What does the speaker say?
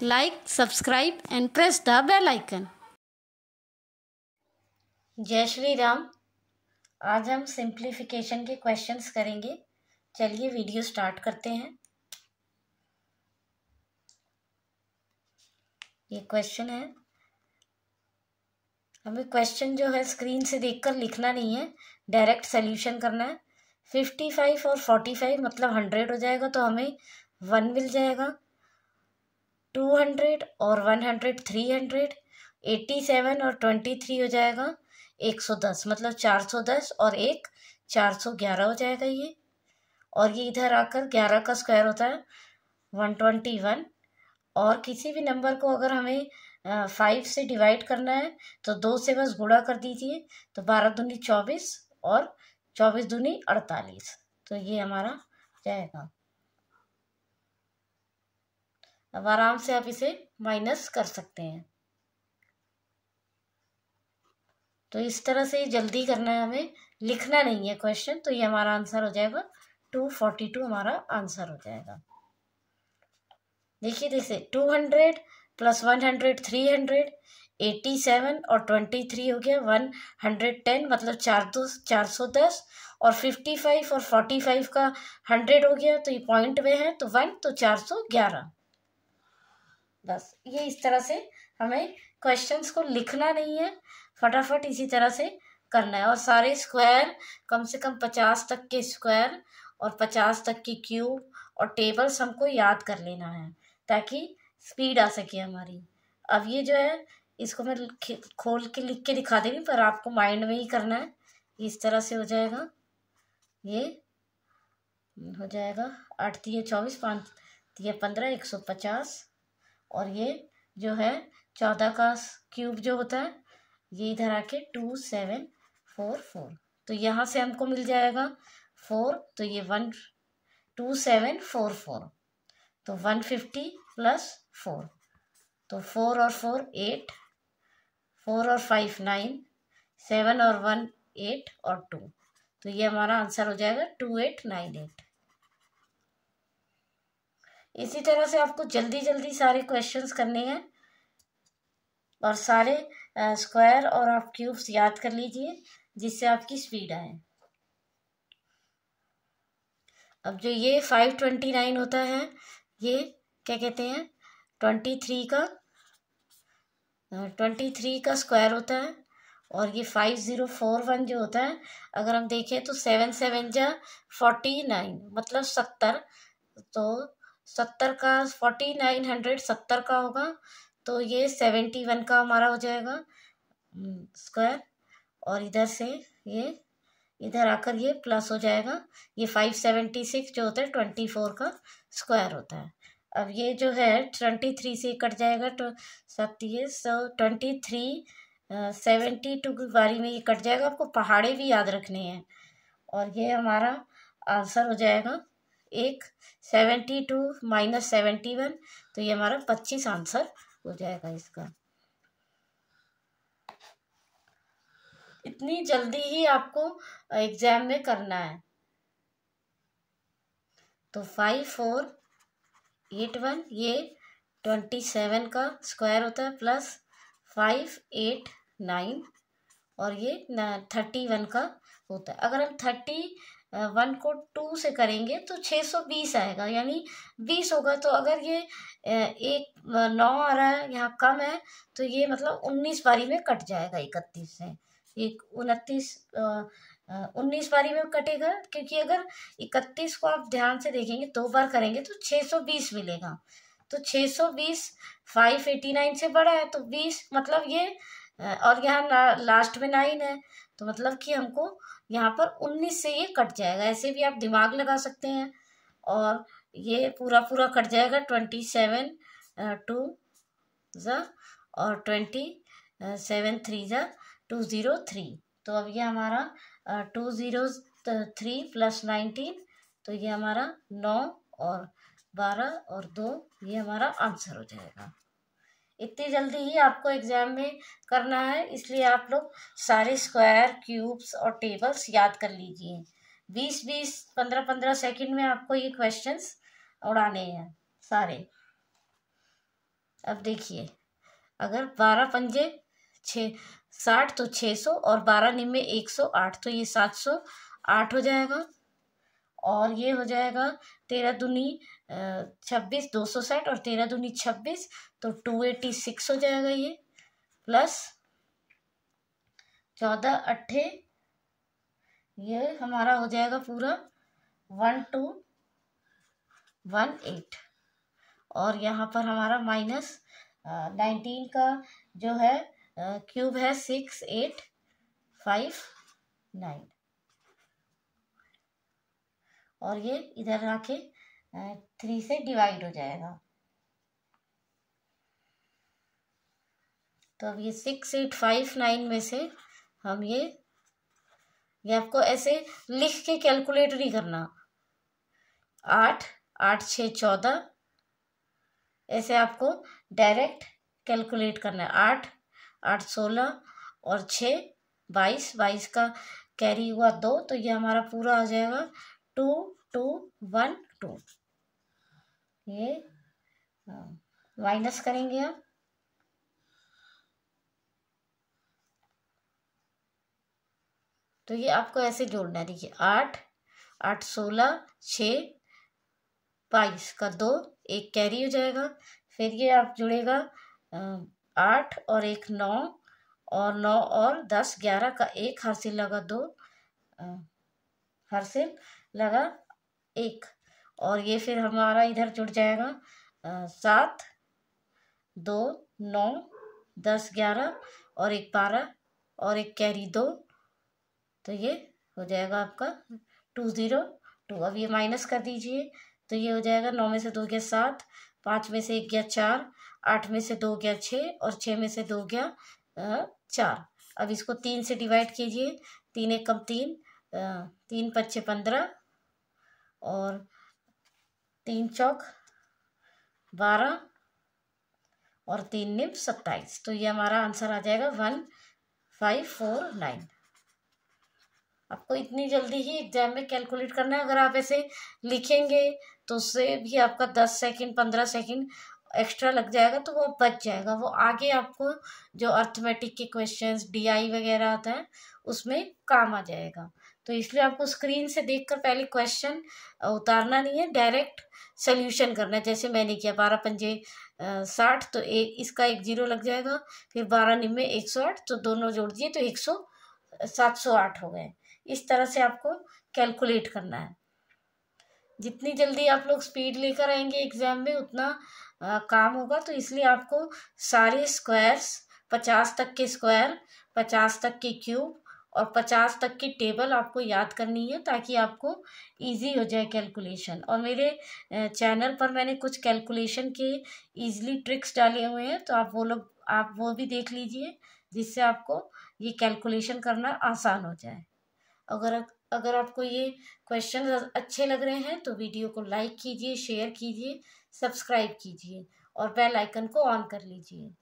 like, subscribe and press the bell icon. जय श्री राम आज हम सिंप्लीफिकेशन के क्वेश्चंस करेंगे चलिए वीडियो स्टार्ट करते हैं ये क्वेश्चन है हमें क्वेश्चन जो है स्क्रीन से देखकर लिखना नहीं है डायरेक्ट सोल्यूशन करना है फिफ्टी फाइव और फोर्टी फाइव मतलब हंड्रेड हो जाएगा तो हमें वन मिल जाएगा टू हंड्रेड और one hundred three hundred eighty seven और ट्वेंटी थ्री हो जाएगा एक सौ दस मतलब चार सौ दस और एक चार सौ ग्यारह हो जाएगा ये और ये इधर आकर ग्यारह का स्क्वायर होता है वन ट्वेंटी वन और किसी भी नंबर को अगर हमें फाइव से डिवाइड करना है तो दो से बस गुड़ा कर दीजिए तो बारह दूनी चौबीस और चौबीस दूनी अड़तालीस तो ये हमारा जाएगा अब आराम से आप इसे माइनस कर सकते हैं तो इस तरह से जल्दी करना है हमें लिखना नहीं है क्वेश्चन तो ये हमारा आंसर हो जाएगा टू फोर्टी टू हमारा आंसर हो जाएगा देखिए जैसे two hundred plus one hundred three hundred eighty seven और ट्वेंटी थ्री हो गया वन हंड्रेड टेन मतलब चार दो चार सौ दस और फिफ्टी फाइव और फोर्टी फाइव का हंड्रेड हो गया तो ये पॉइंट में है तो वन तो चार सौ ग्यारह बस ये इस तरह से हमें क्वेश्चंस को लिखना नहीं है फटाफट इसी तरह से करना है और सारे स्क्वायर कम से कम पचास तक के स्क्वायर और पचास तक की क्यूब और टेबल्स हमको याद कर लेना है ताकि स्पीड आ सके हमारी अब ये जो है इसको मैं खोल के लिख के दिखा देंगी पर आपको माइंड में ही करना है इस तरह से हो जाएगा ये हो जाएगा आठ तीन चौबीस पाँच तीन पंद्रह एक सौ पचास और ये जो है चौदह का क्यूब जो होता है ये इधर आके टू सेवन फोर फोर तो यहाँ से हमको मिल जाएगा फोर तो ये one two seven four four तो वन फिफ्टी प्लस फोर तो फोर और फोर एट फोर और फाइव नाइन सेवन और वन एट और टू तो ये हमारा आंसर हो जाएगा टू एट नाइन एट इसी तरह से आपको जल्दी जल्दी सारे क्वेश्चंस करने हैं और सारे स्क्वायर और आप क्यूब्स याद कर लीजिए जिससे आपकी स्पीड आए अब जो ये फाइव ट्वेंटी नाइन होता है ये क्या कहते हैं ट्वेंटी थ्री का ट्वेंटी थ्री का स्क्वायर होता है और ये फाइव ज़ीरो फोर वन जो होता है अगर हम देखें तो सेवन सेवन जा फोर्टी नाइन मतलब सत्तर तो सत्तर का फोर्टी नाइन हंड्रेड सत्तर का होगा तो ये सेवेंटी वन का हमारा हो जाएगा स्क्वायर हम्म, और इधर से ये इधर आकर ये प्लस हो जाएगा ये फाइव सेवेंटी सिक्स जो होता है ट्वेंटी फोर का स्क्वायर होता है अब ये जो है ट्वेंटी थ्री से कट जाएगा तो सत्य सो ट्वेंटी थ्री सेवेंटी टू की बारी में ये कट जाएगा आपको पहाड़े भी याद रखने हैं और ये हमारा आंसर हो जाएगा एक seventy two minus seventy one तो ये हमारा पच्चीस आंसर हो जाएगा इसका इतनी जल्दी ही आपको एग्जाम में करना है तो फाइव फोर एट वन ये ट्वेंटी सेवन का स्क्वायर होता है प्लस फाइव एट नाइन और ये थर्टी वन का होता है अगर हम थर्टी वन को टू से करेंगे तो छः सौ बीस आएगा यानी बीस होगा तो अगर ये एक नौ आ रहा है यहाँ कम है तो ये मतलब उन्नीस बारी में कट जाएगा इकतीस से एक उनतीस उन्नीस बारी में कटेगा क्योंकि अगर इकतीस को आप ध्यान से देखेंगे दो बार करेंगे तो छः सौ बीस मिलेगा तो छः सौ बीस फाइव एटी नाइन से बड़ा है तो बीस मतलब ये और यहाँ लास्ट में नाइन है तो मतलब कि हमको यहाँ पर उन्नीस से ये कट जाएगा ऐसे भी आप दिमाग लगा सकते हैं और ये पूरा पूरा कट जाएगा ट्वेंटी सेवन टू ज़ा और ट्वेंटी सेवन थ्री ज़ा टू ज़ीरो थ्री तो अब ये हमारा two zero three plus nineteen तो ये हमारा नौ और बारह और दो ये हमारा आंसर हो जाएगा इतनी जल्दी ही आपको एग्ज़ाम में करना है इसलिए आप लोग सारे स्क्वायर क्यूब्स और टेबल्स याद कर लीजिए बीस बीस पंद्रह पंद्रह सेकंड में आपको ये क्वेश्चंस उड़ाने हैं सारे अब देखिए अगर बारह पंजे छ साठ तो छः सौ और बारह निम्बे एक सौ आठ तो ये सात सौ आठ हो जाएगा और ये हो जाएगा तेरह दुनी छब्बीस दो सौ साठ और तेरह दूनी छब्बीस तो टू एटी सिक्स हो जाएगा ये प्लस चौदह अट्ठे ये हमारा हो जाएगा पूरा वन टू वन एट और यहाँ पर हमारा माइनस नाइनटीन का जो है क्यूब है सिक्स एट फाइव नाइन और ये इधर रखें थ्री से डिवाइड हो जाएगा तो अब ये सिक्स एट फाइव नाइन में से हम ये ये आपको ऐसे लिख के कैलकुलेट नहीं करना आठ आठ छ चौदह ऐसे आपको डायरेक्ट कैलकुलेट करना है आठ आठ सोलह और छ बाईस बाईस का कैरी हुआ दो तो ये हमारा पूरा हो जाएगा टू टू वन टू ये माइनस हाँ, करेंगे हम तो ये आपको ऐसे जोड़ना है देखिए आठ आठ सोलह छ बाईस का दो एक कैरी हो जाएगा फिर ये आप जुड़ेगा आठ और एक नौ और नौ और दस ग्यारह का एक हासिल लगा दो हासिल लगा एक और ये फिर हमारा इधर जुड़ जाएगा सात दो नौ दस ग्यारह और एक बारह और एक कैरी दो तो ये हो जाएगा आपका टू ज़ीरो टू अब ये माइनस कर दीजिए तो ये हो जाएगा नौ में से दो गया सात पाँच में से एक गया चार आठ में से दो गया छः और छः में से दो गया चार अब इसको तीन से डिवाइड कीजिए तीन एक कम तीन तीन पच्चे पंद्रह और तीन चौक बारह और तीन निम सत्ताईस तो ये हमारा आंसर आ जाएगा वन फाइव फोर नाइन आपको इतनी जल्दी ही एग्जाम में कैलकुलेट करना है अगर आप ऐसे लिखेंगे तो उससे भी आपका दस सेकंड पंद्रह सेकंड एक्स्ट्रा लग जाएगा तो वो बच जाएगा वो आगे आपको जो अर्थमेटिक के क्वेश्चंस डीआई वगैरह आता है उसमें काम आ जाएगा तो इसलिए आपको स्क्रीन से देखकर पहले क्वेश्चन उतारना नहीं है डायरेक्ट सल्यूशन करना जैसे मैंने किया बारह पंजे साठ तो एक इसका एक जीरो लग जाएगा फिर बारह निम्बे एक सौ आठ तो दोनों जोड़ दिए तो एक सौ सात सौ आठ हो गए इस तरह से आपको कैलकुलेट करना है जितनी जल्दी आप लोग स्पीड लेकर आएंगे एग्ज़ाम में उतना आ, काम होगा तो इसलिए आपको सारे स्क्वायर्स पचास तक के स्क्वायर पचास तक के क्यूब और पचास तक की टेबल आपको याद करनी है ताकि आपको इजी हो जाए कैलकुलेशन और मेरे चैनल पर मैंने कुछ कैलकुलेशन के इजीली ट्रिक्स डाले हुए हैं तो आप वो लोग आप वो भी देख लीजिए जिससे आपको ये कैलकुलेशन करना आसान हो जाए अगर अगर आपको ये क्वेश्चन अच्छे लग रहे हैं तो वीडियो को लाइक कीजिए शेयर कीजिए सब्सक्राइब कीजिए और बेल आइकन को ऑन कर लीजिए